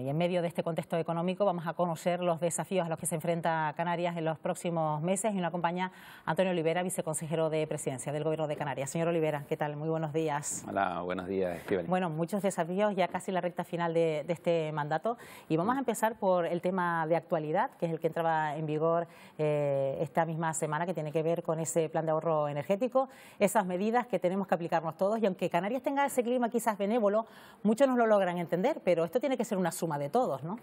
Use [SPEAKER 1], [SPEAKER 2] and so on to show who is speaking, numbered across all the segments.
[SPEAKER 1] y en medio de este contexto económico vamos a conocer los desafíos a los que se enfrenta Canarias en los próximos meses y nos acompaña Antonio Olivera, viceconsejero de Presidencia del Gobierno de Canarias. Señor Olivera, ¿qué tal? Muy buenos días.
[SPEAKER 2] Hola, buenos días, Bueno,
[SPEAKER 1] muchos desafíos, ya casi la recta final de, este mandato y vamos a empezar por el tema de actualidad, que es el que entraba en vigor eh, esta misma semana, que tiene que ver con ese plan de ahorro energético, esas medidas que tenemos que aplicarnos todos y aunque Canarias tenga ese clima quizás benévolo, muchos no lo logran entender, pero esto tiene que ser una suma de todos, ¿no?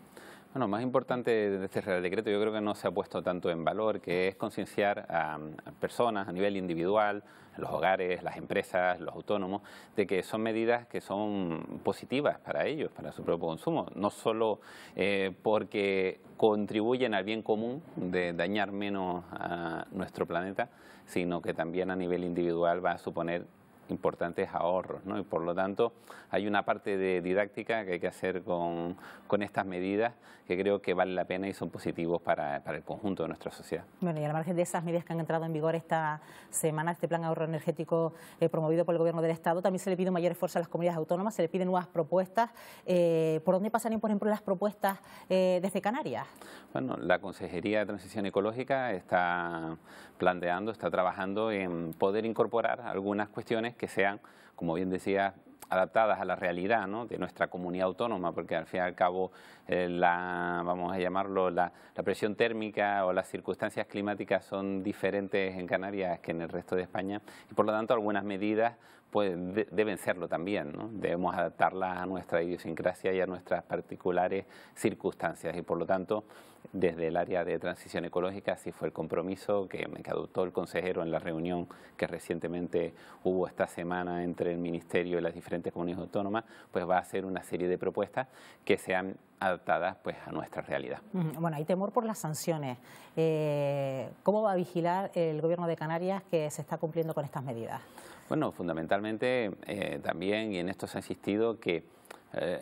[SPEAKER 2] Bueno, más importante de este Real Decreto yo creo que no se ha puesto tanto en valor, que es concienciar a, personas a nivel individual, los hogares, las empresas, los autónomos, de que son medidas que son positivas para ellos, para su propio consumo, no solo eh, porque contribuyen al bien común de dañar menos a nuestro planeta, sino que también a nivel individual va a suponer importantes ahorros. Y por lo tanto, hay una parte de didáctica que hay que hacer con, estas medidas que creo que vale la pena y son positivos para, el conjunto de nuestra sociedad.
[SPEAKER 1] Bueno, y al margen de esas medidas que han entrado en vigor esta semana, este plan ahorro energético eh, promovido por el Gobierno del Estado, también se le pide mayor esfuerzo a las comunidades autónomas, se le piden nuevas propuestas. Eh, ¿Por dónde pasarían, por ejemplo, las propuestas eh, desde Canarias?
[SPEAKER 2] Bueno, la Consejería de Transición Ecológica está planteando, está trabajando en poder incorporar algunas cuestiones que sean, como bien decía, adaptadas a la realidad de nuestra comunidad autónoma, porque al fin y al cabo eh, la, vamos a llamarlo, la, presión térmica o las circunstancias climáticas son diferentes en Canarias que en el resto de España y por lo tanto algunas medidas pues deben serlo también. Debemos adaptarlas a nuestra idiosincrasia y a nuestras particulares circunstancias. Y por lo tanto, desde el área de transición ecológica, si fue el compromiso que, que adoptó el consejero en la reunión que recientemente hubo esta semana entre el Ministerio y las diferentes comunidades autónomas, pues va a hacer una serie de propuestas que sean adaptadas pues, a nuestra realidad.
[SPEAKER 1] Bueno, hay temor por las sanciones. Eh, ¿Cómo va a vigilar el Gobierno de Canarias que se está cumpliendo con estas medidas?
[SPEAKER 2] Bueno, fundamentalmente eh, también, y en esto se ha insistido, que eh,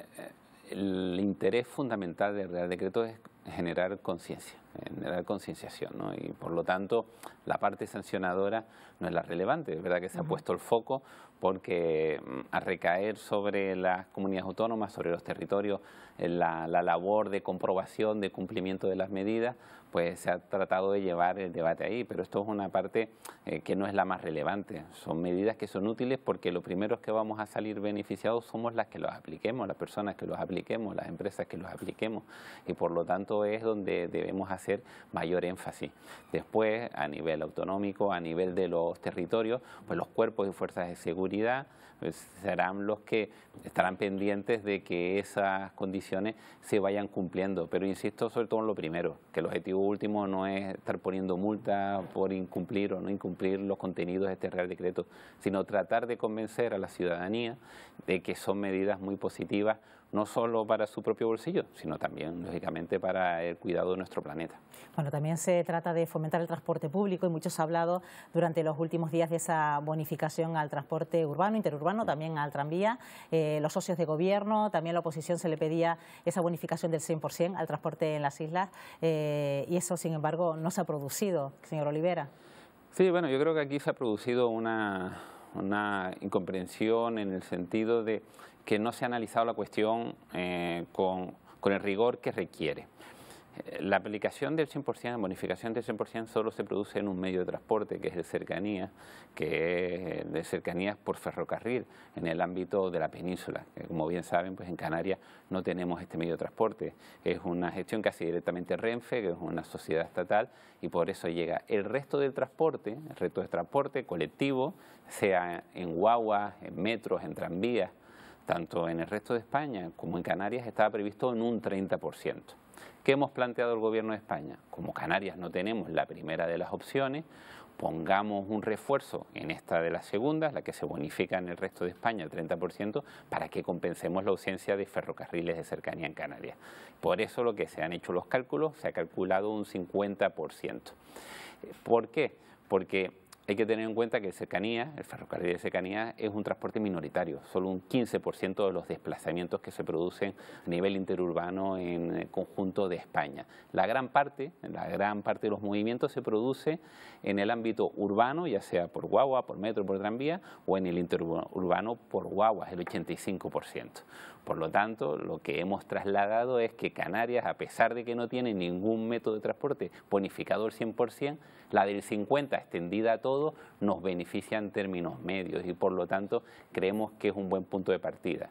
[SPEAKER 2] el interés fundamental del Real Decreto es generar conciencia en la concienciación, Y por lo tanto, la parte sancionadora no es la relevante, es verdad que se ha puesto el foco porque mm, a recaer sobre las comunidades autónomas, sobre los territorios, la, labor de comprobación, de cumplimiento de las medidas, pues se ha tratado de llevar el debate ahí, pero esto es una parte eh, que no es la más relevante. Son medidas que son útiles porque los primeros que vamos a salir beneficiados somos las que los apliquemos, las personas que los apliquemos, las empresas que los apliquemos, y por lo tanto es donde debemos hacer hacer mayor énfasis. Después, a nivel autonómico, a nivel de los territorios, pues los cuerpos y fuerzas de seguridad pues, serán los que estarán pendientes de que esas condiciones se vayan cumpliendo. Pero insisto sobre todo en lo primero, que el objetivo último no es estar poniendo multas por incumplir o no incumplir los contenidos de este Real Decreto, sino tratar de convencer a la ciudadanía de que son medidas muy positivas no solo para su propio bolsillo, sino también, lógicamente, para el cuidado de nuestro planeta.
[SPEAKER 1] Bueno, también se trata de fomentar el transporte público y muchos ha hablado durante los últimos días de esa bonificación al transporte urbano, interurbano, también al tranvía. Eh, los socios de gobierno, también la oposición se le pedía esa bonificación del 100% al transporte en las islas eh, y eso, sin embargo, no se ha producido, señor Olivera.
[SPEAKER 2] Sí, bueno, yo creo que aquí se ha producido una, una incomprensión en el sentido de que no se ha analizado la cuestión eh, con, con, el rigor que requiere. Eh, la aplicación del 100%, la bonificación del 100% solo se produce en un medio de transporte, que es el cercanías, que es de cercanías por ferrocarril en el ámbito de la península. como bien saben, pues en Canarias no tenemos este medio de transporte. Es una gestión casi directamente Renfe, que es una sociedad estatal, y por eso llega. El resto del transporte, el resto del transporte colectivo, sea en guaguas, en metros, en tranvías, tanto en el resto de España como en Canarias estaba previsto en un 30%. ¿Qué hemos planteado el Gobierno de España? Como Canarias no tenemos la primera de las opciones, pongamos un refuerzo en esta de las segundas, la que se bonifica en el resto de España el 30%, para que compensemos la ausencia de ferrocarriles de cercanía en Canarias. Por eso lo que se han hecho los cálculos, se ha calculado un 50%. ¿Por qué? Porque hay que tener en cuenta que cercanía, el ferrocarril de cercanía, es un transporte minoritario. Solo un 15% de los desplazamientos que se producen a nivel interurbano en el conjunto de España. La gran parte, la gran parte de los movimientos se produce en el ámbito urbano, ya sea por guagua, por metro, por tranvía, o en el interurbano por guaguas, el 85%. Por lo tanto, lo que hemos trasladado es que Canarias, a pesar de que no tiene ningún método de transporte bonificado al 100%, la del 50 extendida a todo nos beneficia en términos medios y por lo tanto creemos que es un buen punto de partida.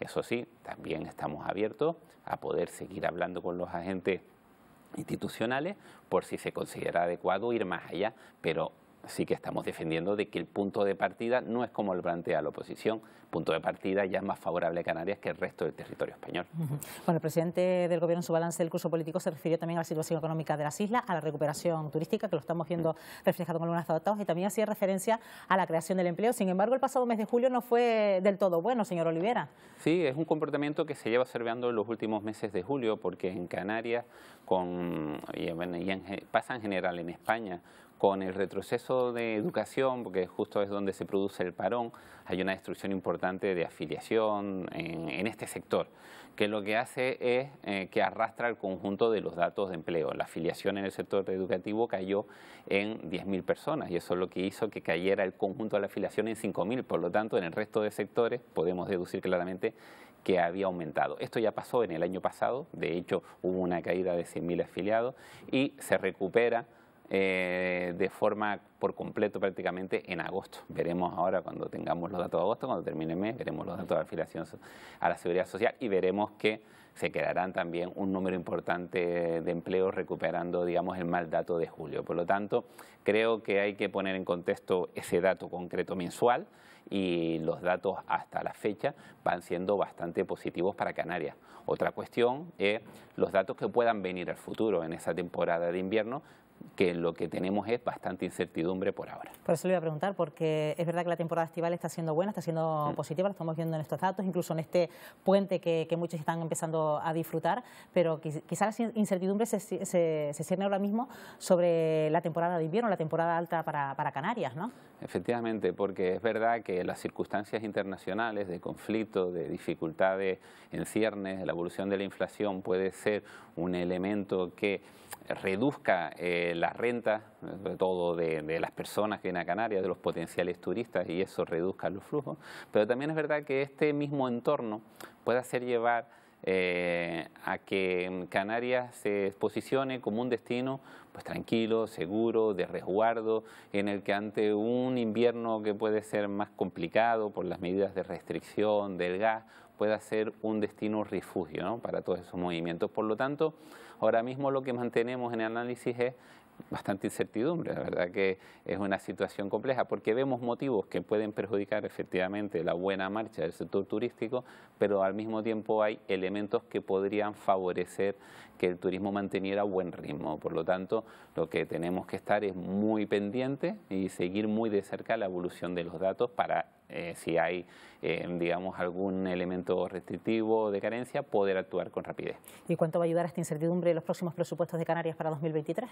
[SPEAKER 2] Eso sí, también estamos abiertos a poder seguir hablando con los agentes institucionales por si se considera adecuado ir más allá, pero ...así que estamos defendiendo de que el punto de partida no es como lo plantea la oposición, punto de partida ya es más favorable a Canarias que el resto del territorio español.
[SPEAKER 1] Bueno, el presidente del Gobierno en su balance del curso político se refirió también a la situación económica de las islas, a la recuperación turística, que lo estamos viendo reflejado con algunos datos, y también hacía referencia a la creación del empleo. Sin embargo, el pasado mes de julio no fue del todo bueno, señor Olivera.
[SPEAKER 2] Sí, es un comportamiento que se lleva observando en los últimos meses de julio, porque en Canarias con, y, pasa en general en España, con el retroceso de educación, porque justo es donde se produce el parón, hay una destrucción importante de afiliación en, este sector, que lo que hace es eh, que arrastra el conjunto de los datos de empleo. La afiliación en el sector educativo cayó en 10.000 personas y eso es lo que hizo que cayera el conjunto de la afiliación en 5.000. Por lo tanto, en el resto de sectores podemos deducir claramente que había aumentado. Esto ya pasó en el año pasado, de hecho hubo una caída de 100.000 afiliados y se recupera eh, de forma por completo prácticamente en agosto. Veremos ahora cuando tengamos los datos de agosto, cuando termine el mes, veremos los datos de afiliación a la seguridad social y veremos que se quedarán también un número importante de empleos recuperando, digamos, el mal dato de julio. Por lo tanto, creo que hay que poner en contexto ese dato concreto mensual y los datos hasta la fecha van siendo bastante positivos para Canarias. Otra cuestión es los datos que puedan venir al futuro en esa temporada de invierno, que lo que tenemos es bastante incertidumbre por ahora.
[SPEAKER 1] Por eso le voy a preguntar, porque es verdad que la temporada estival está siendo buena, está siendo mm. positiva, lo estamos viendo en estos datos, incluso en este puente que, muchos están empezando a disfrutar, pero quizás la incertidumbre se, se, se, cierne ahora mismo sobre la temporada de invierno, la temporada alta para, para Canarias, ¿no?
[SPEAKER 2] efectivamente, porque es verdad que las circunstancias internacionales de conflicto, de dificultades en ciernes, la evolución de la inflación puede ser un elemento que reduzca la eh, las rentas, sobre todo de, de, las personas que vienen a Canarias, de los potenciales turistas, y eso reduzca los flujos. Pero también es verdad que este mismo entorno puede hacer llevar eh, a que Canarias se posicione como un destino pues tranquilo, seguro, de resguardo, en el que ante un invierno que puede ser más complicado por las medidas de restricción del gas, pueda ser un destino refugio para todos esos movimientos. Por lo tanto, ahora mismo lo que mantenemos en el análisis es bastante incertidumbre. La verdad que es una situación compleja porque vemos motivos que pueden perjudicar efectivamente la buena marcha del sector turístico, pero al mismo tiempo hay elementos que podrían favorecer que el turismo manteniera buen ritmo. Por lo tanto, lo que tenemos que estar es muy pendiente y seguir muy de cerca la evolución de los datos para eh, si hay, eh, digamos, algún elemento restrictivo de carencia, poder actuar con rapidez.
[SPEAKER 1] ¿Y cuánto va a ayudar a esta incertidumbre en los próximos presupuestos de Canarias para 2023?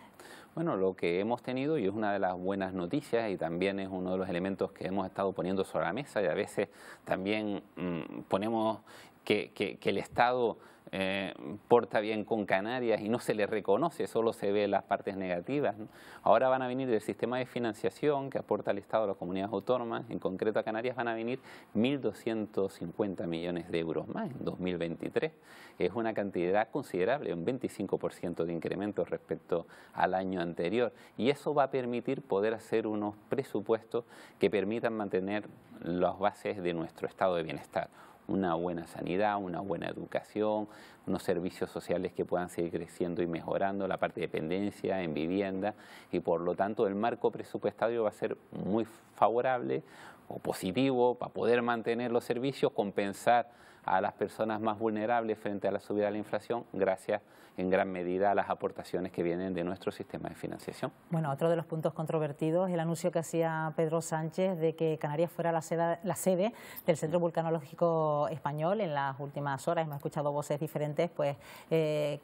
[SPEAKER 2] Bueno, lo que hemos tenido, y es una de las buenas noticias, y también es uno de los elementos que hemos estado poniendo sobre la mesa, y a veces también mm, ponemos que, el Estado eh, porta bien con Canarias y no se le reconoce, solo se ve las partes negativas. Ahora van a venir del sistema de financiación que aporta el Estado a las comunidades autónomas, en concreto a Canarias van a venir 1.250 millones de euros más en 2023. Es una cantidad considerable, un 25% de incremento respecto al año anterior. Y eso va a permitir poder hacer unos presupuestos que permitan mantener las bases de nuestro estado de bienestar una buena sanidad, una buena educación, unos servicios sociales que puedan seguir creciendo y mejorando, la parte de dependencia, en vivienda, y por lo tanto el marco presupuestario va a ser muy favorable o positivo para poder mantener los servicios, compensar a las personas más vulnerables frente a la subida de la inflación, gracias en gran medida a las aportaciones que vienen de nuestro sistema de financiación.
[SPEAKER 1] Bueno, otro de los puntos controvertidos, es el anuncio que hacía Pedro Sánchez de que Canarias fuera la sede, del Centro Vulcanológico Español en las últimas horas. Hemos escuchado voces diferentes, pues, eh,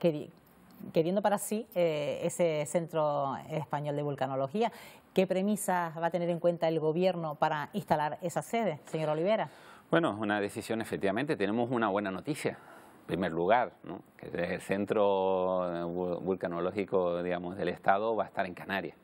[SPEAKER 1] queriendo para sí eh, ese Centro Español de Vulcanología. ¿Qué premisas va a tener en cuenta el Gobierno para instalar esa sede, señor Olivera?
[SPEAKER 2] Bueno, es una decisión efectivamente. Tenemos una buena noticia, en primer lugar, ¿no? que el centro vulcanológico digamos, del Estado va a estar en Canarias.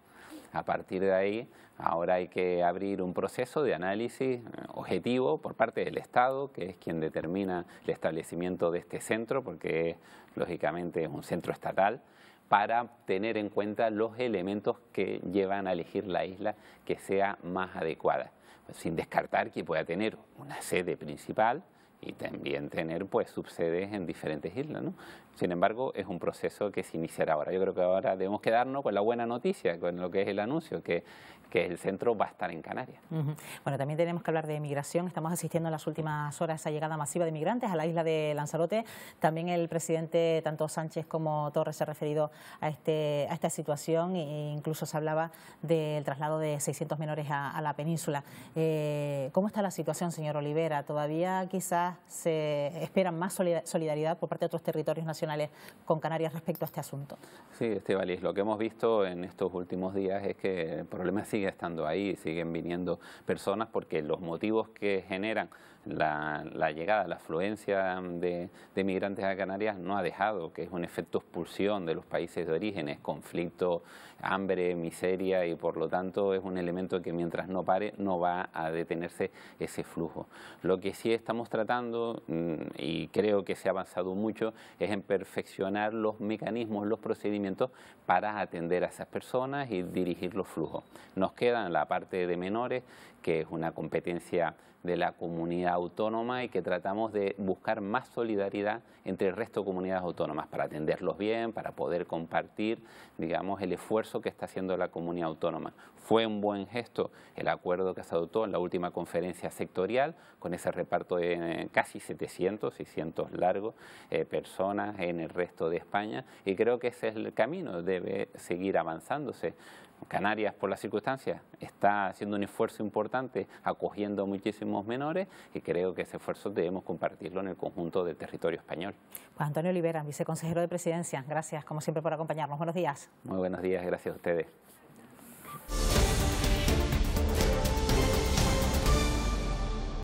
[SPEAKER 2] A partir de ahí, ahora hay que abrir un proceso de análisis eh, objetivo por parte del Estado, que es quien determina el establecimiento de este centro, porque lógicamente es un centro estatal, para tener en cuenta los elementos que llevan a elegir la isla que sea más adecuada sin descartar que pueda tener una sede principal y también tener pues subsedes en diferentes islas. Sin embargo, es un proceso que se iniciará ahora. Yo creo que ahora debemos quedarnos con la buena noticia, con lo que es el anuncio, que, que el centro va a estar en Canarias.
[SPEAKER 1] Bueno, también tenemos que hablar de migración. Estamos asistiendo en las últimas horas a esa llegada masiva de migrantes a la isla de Lanzarote. También el presidente, tanto Sánchez como Torres, se ha referido a, este, a esta situación e incluso se hablaba del traslado de 600 menores a, la península. Eh, ¿Cómo está la situación, señor Olivera? ¿Todavía quizás se espera más solidaridad por parte de otros territorios nacionales? con Canarias respecto a este asunto.
[SPEAKER 2] Sí, Estebalis, lo que hemos visto en estos últimos días es que el problema sigue estando ahí, siguen viniendo personas porque los motivos que generan la, llegada, la afluencia de, migrantes a Canarias no ha dejado, que es un efecto expulsión de los países de orígenes, conflicto, hambre, miseria y por lo tanto es un elemento que mientras no pare no va a detenerse ese flujo. Lo que sí estamos tratando mm, y creo que se ha avanzado mucho es en perfeccionar los mecanismos, los procedimientos para atender a esas personas y dirigir los flujos. Nos queda la parte de menores, que es una competencia de la comunidad autónoma y que tratamos de buscar más solidaridad entre el resto de comunidades autónomas para atenderlos bien, para poder compartir, digamos, el esfuerzo que está haciendo la comunidad autónoma. Fue un buen gesto el acuerdo que se adoptó en la última conferencia sectorial con ese reparto de eh, casi 700, 600 largos eh, personas en el resto de España y creo que ese es el camino, debe seguir avanzándose. Canarias, por las circunstancias, está haciendo un esfuerzo importante, acogiendo muchísimo menores y creo que ese esfuerzo debemos compartirlo en el conjunto del territorio español.
[SPEAKER 1] Pues Antonio Olivera, viceconsejero de Presidencia, gracias como siempre por acompañarnos. Buenos días.
[SPEAKER 2] Muy buenos días, gracias a ustedes.